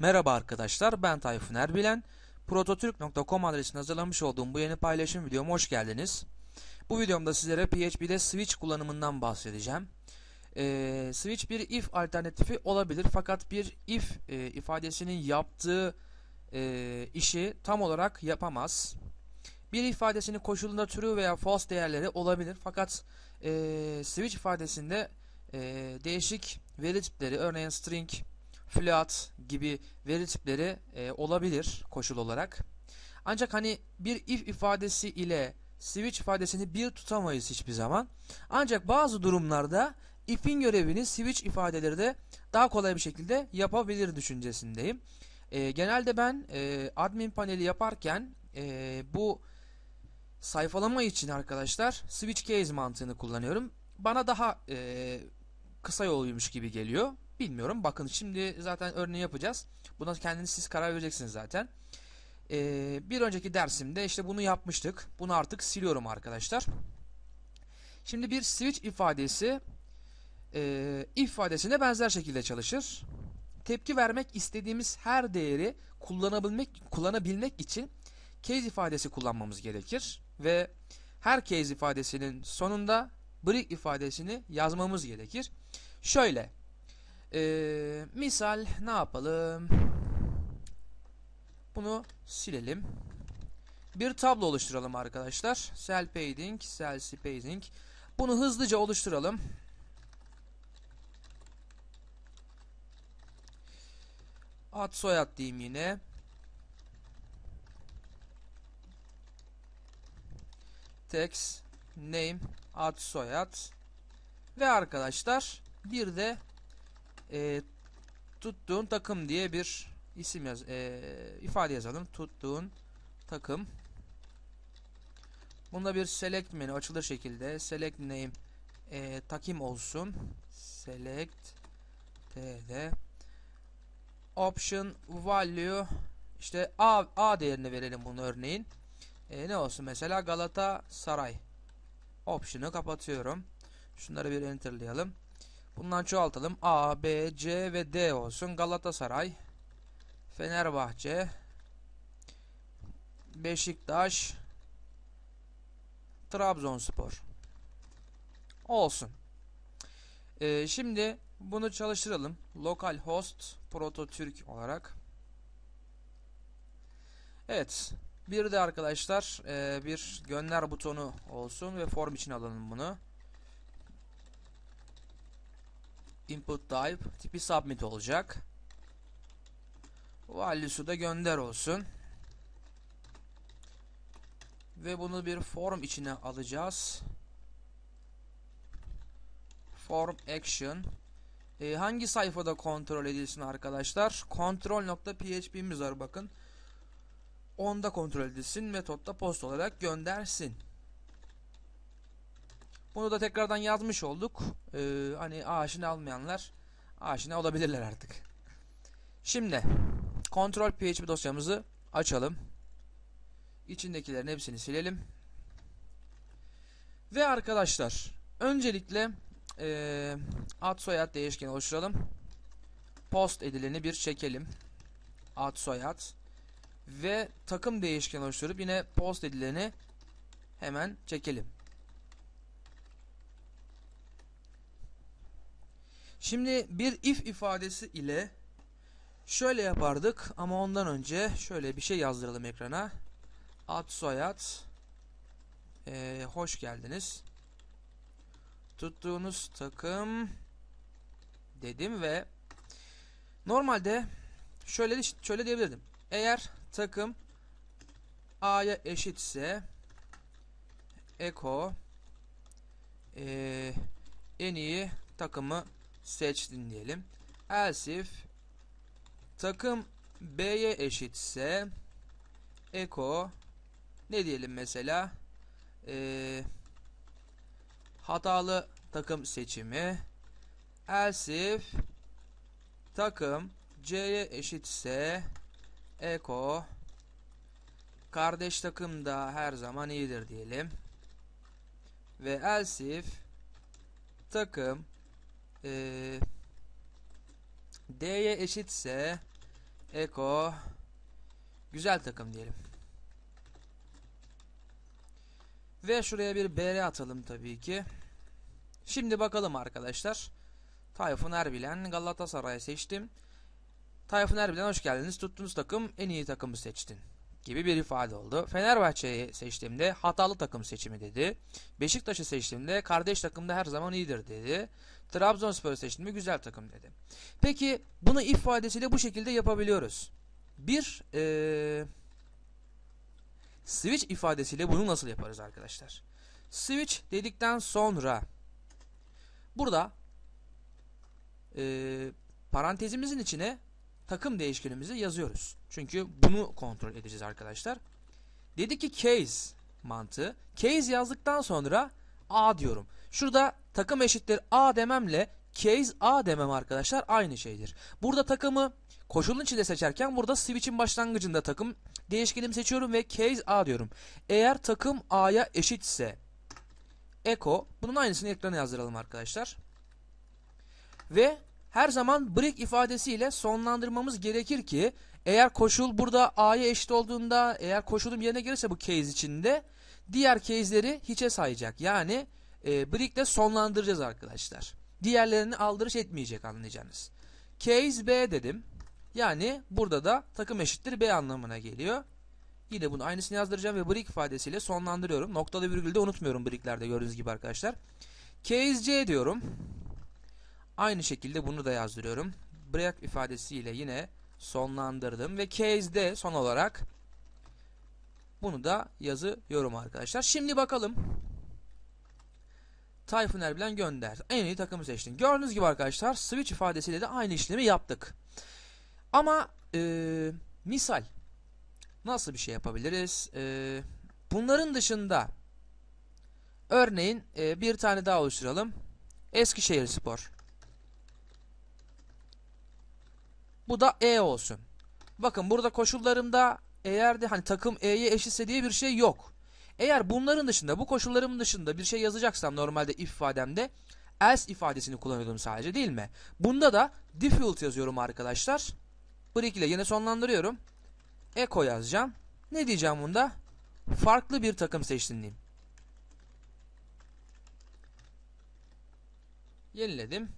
Merhaba arkadaşlar ben Tayfun Erbilen. Prototürk.com adresine hazırlamış olduğum bu yeni paylaşım videoma hoş geldiniz. Bu videomda sizlere PHP'de switch kullanımından bahsedeceğim. Ee, switch bir if alternatifi olabilir fakat bir if e, ifadesinin yaptığı e, işi tam olarak yapamaz. Bir ifadesinin koşulunda true veya false değerleri olabilir fakat e, switch ifadesinde e, değişik veri tipleri örneğin string, float gibi veri tipleri e, olabilir koşul olarak. Ancak hani bir if ifadesi ile switch ifadesini bir tutamayız hiçbir zaman. Ancak bazı durumlarda if'in görevini switch ifadeleri de daha kolay bir şekilde yapabilir düşüncesindeyim. E, genelde ben e, admin paneli yaparken e, bu sayfalama için arkadaşlar switch case mantığını kullanıyorum. Bana daha e, kısa yoluymuş gibi geliyor. Bilmiyorum. Bakın şimdi zaten örneği yapacağız. Buna kendiniz siz karar vereceksiniz zaten. Ee, bir önceki dersimde işte bunu yapmıştık. Bunu artık siliyorum arkadaşlar. Şimdi bir switch ifadesi e, ifadesine benzer şekilde çalışır. Tepki vermek istediğimiz her değeri kullanabilmek kullanabilmek için case ifadesi kullanmamız gerekir ve her case ifadesinin sonunda break ifadesini yazmamız gerekir. Şöyle ee, misal ne yapalım? Bunu silelim. Bir tablo oluşturalım arkadaşlar. Cell padding, cell spacing. Bunu hızlıca oluşturalım. Ad soyad diyeyim yine. Text, name, ad soyad. Ve arkadaşlar bir de e, tuttuğun takım diye bir isim yaz e, ifade yazalım. Tuttuğun takım. Bunda bir select menü açılır şekilde select name e, takim olsun. Select td option value işte a, a değerini verelim bunu örneğin. E, ne olsun mesela Galata Saray option'ı kapatıyorum. Şunları bir enterlayalım. Bundan çoğaltalım. A, B, C ve D olsun. Galatasaray, Fenerbahçe, Beşiktaş, Trabzonspor. Olsun. Ee, şimdi bunu çalıştıralım. Localhost proto Türk olarak. Evet. Bir de arkadaşlar e, bir gönder butonu olsun ve form için alalım bunu. input type tipi submit olacak. Value'su da gönder olsun. Ve bunu bir form içine alacağız. Form action. Ee, hangi sayfada kontrol edilsin arkadaşlar? Kontrol.php'miz var bakın. Onda kontrol edilsin. Metotta post olarak göndersin. Bunu da tekrardan yazmış olduk. Ee, hani aşina almayanlar aşina olabilirler artık. Şimdi kontrol PHP dosyamızı açalım. İçindekilerin hepsini silelim. Ve arkadaşlar öncelikle e, ad soyad değişkeni oluşturalım. Post edileni bir çekelim. Ad soyad ve takım değişkeni oluşturup yine post edileni hemen çekelim. Şimdi bir if ifadesi ile şöyle yapardık ama ondan önce şöyle bir şey yazdıralım ekrana. Ad soyad ee, hoş geldiniz. Tuttuğunuz takım dedim ve normalde şöyle şöyle diyebilirdim. Eğer takım A'ya eşitse Eko e, en iyi takımı seçtin diyelim. Else if takım B'ye eşitse eko ne diyelim mesela ee, hatalı takım seçimi else if takım C'ye eşitse eko kardeş takım da her zaman iyidir diyelim ve else if takım e, D'ye eşitse Eko güzel takım diyelim. Ve şuraya bir BR atalım tabii ki. Şimdi bakalım arkadaşlar. Tayfun Erbilen Galatasaray'ı seçtim. Tayfun Erbilen hoş geldiniz. Tuttuğunuz takım en iyi takımı seçtin gibi bir ifade oldu. Fenerbahçe'yi seçtiğimde hatalı takım seçimi dedi. Beşiktaş'ı seçtiğimde kardeş takımda her zaman iyidir dedi. Trabzonspor seçtiğimi güzel takım dedi. Peki bunu ifadesiyle bu şekilde yapabiliyoruz. Bir ee, switch ifadesiyle bunu nasıl yaparız arkadaşlar? Switch dedikten sonra burada ee, parantezimizin içine takım değişkenimizi yazıyoruz. Çünkü bunu kontrol edeceğiz arkadaşlar. Dedi ki case mantığı. Case yazdıktan sonra A diyorum. Şurada takım eşittir A dememle case A demem arkadaşlar aynı şeydir. Burada takımı koşulun içinde seçerken burada switch'in başlangıcında takım değişkenimi seçiyorum ve case A diyorum. Eğer takım A'ya eşitse echo bunun aynısını ekrana yazdıralım arkadaşlar. Ve her zaman break ifadesiyle sonlandırmamız gerekir ki eğer koşul burada A'ya eşit olduğunda eğer koşulum yerine gelirse bu case içinde diğer case'leri hiçe sayacak. Yani e, ee, brickle sonlandıracağız arkadaşlar. Diğerlerini aldırış etmeyecek anlayacağınız. Case B dedim. Yani burada da takım eşittir B anlamına geliyor. Yine bunu aynısını yazdıracağım ve brick ifadesiyle sonlandırıyorum. Noktalı virgülde unutmuyorum bricklerde gördüğünüz gibi arkadaşlar. Case C diyorum. Aynı şekilde bunu da yazdırıyorum. Break ifadesiyle yine sonlandırdım ve case'de son olarak bunu da yazıyorum arkadaşlar. Şimdi bakalım Tayfun Erbilen gönder. En iyi takımı seçtin. Gördüğünüz gibi arkadaşlar switch ifadesiyle de aynı işlemi yaptık. Ama e, misal nasıl bir şey yapabiliriz? E, bunların dışında örneğin e, bir tane daha oluşturalım. Eskişehir Spor. Bu da E olsun. Bakın burada koşullarımda eğer de hani takım E'ye eşitse diye bir şey yok. Eğer bunların dışında bu koşulların dışında bir şey yazacaksam normalde if ifademde else ifadesini kullanıyordum sadece değil mi? Bunda da default yazıyorum arkadaşlar. Break ile yine sonlandırıyorum. Echo yazacağım. Ne diyeceğim bunda? Farklı bir takım seçtin diyeyim. Yeniledim.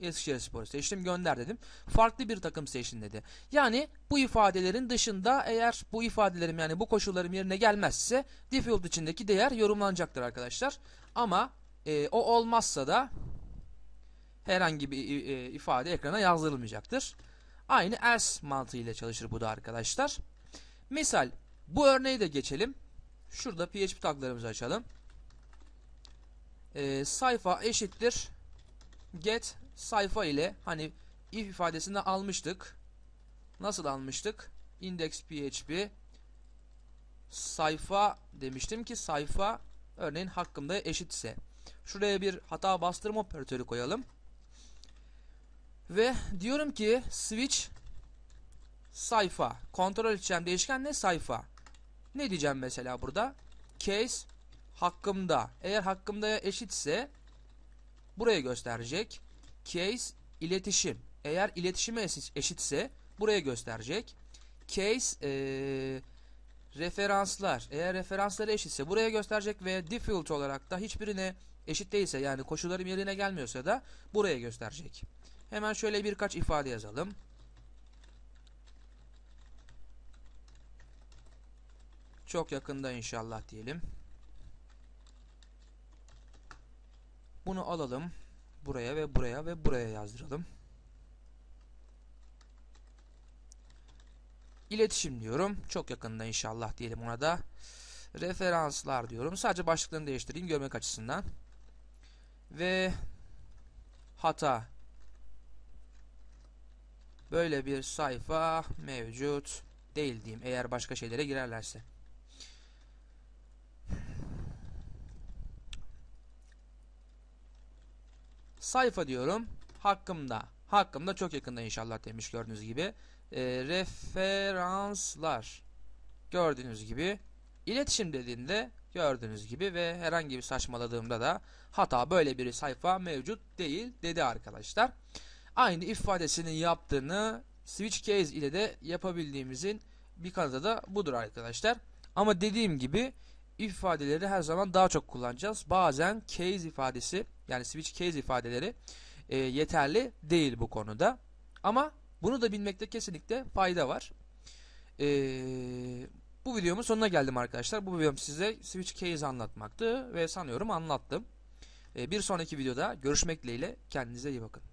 Eskişehir Spor'u seçtim gönder dedim. Farklı bir takım seçin dedi. Yani bu ifadelerin dışında eğer bu ifadelerim yani bu koşullarım yerine gelmezse default içindeki değer yorumlanacaktır arkadaşlar. Ama e, o olmazsa da herhangi bir e, ifade ekrana yazdırılmayacaktır. Aynı else mantığıyla çalışır bu da arkadaşlar. Misal bu örneği de geçelim. Şurada PHP taglarımızı açalım. E, sayfa eşittir get sayfa ile hani if ifadesini almıştık. Nasıl almıştık? Index PHP sayfa demiştim ki sayfa örneğin hakkımda eşitse. Şuraya bir hata bastırma operatörü koyalım. Ve diyorum ki switch sayfa. Kontrol edeceğim değişken ne? Sayfa. Ne diyeceğim mesela burada? Case hakkımda. Eğer hakkımda eşitse buraya gösterecek. Case iletişim. Eğer iletişime eşitse buraya gösterecek. Case e, referanslar. Eğer referansları eşitse buraya gösterecek ve default olarak da hiçbirine eşit değilse yani koşullarım yerine gelmiyorsa da buraya gösterecek. Hemen şöyle birkaç ifade yazalım. Çok yakında inşallah diyelim. Bunu alalım buraya ve buraya ve buraya yazdıralım. İletişim diyorum. Çok yakında inşallah diyelim ona da. Referanslar diyorum. Sadece başlıklarını değiştireyim görmek açısından. Ve hata. Böyle bir sayfa mevcut değil diyeyim eğer başka şeylere girerlerse. Sayfa diyorum. Hakkımda. Hakkımda çok yakında inşallah demiş gördüğünüz gibi. E, referanslar. Gördüğünüz gibi. İletişim dediğinde gördüğünüz gibi ve herhangi bir saçmaladığımda da hata böyle bir sayfa mevcut değil dedi arkadaşlar. Aynı ifadesinin yaptığını switch case ile de yapabildiğimizin bir kanıtı da budur arkadaşlar. Ama dediğim gibi ifadeleri her zaman daha çok kullanacağız. Bazen case ifadesi yani switch case ifadeleri e, yeterli değil bu konuda. Ama bunu da bilmekte kesinlikle fayda var. E, bu videomun sonuna geldim arkadaşlar. Bu videom size switch case anlatmaktı ve sanıyorum anlattım. E, bir sonraki videoda görüşmek dileğiyle kendinize iyi bakın.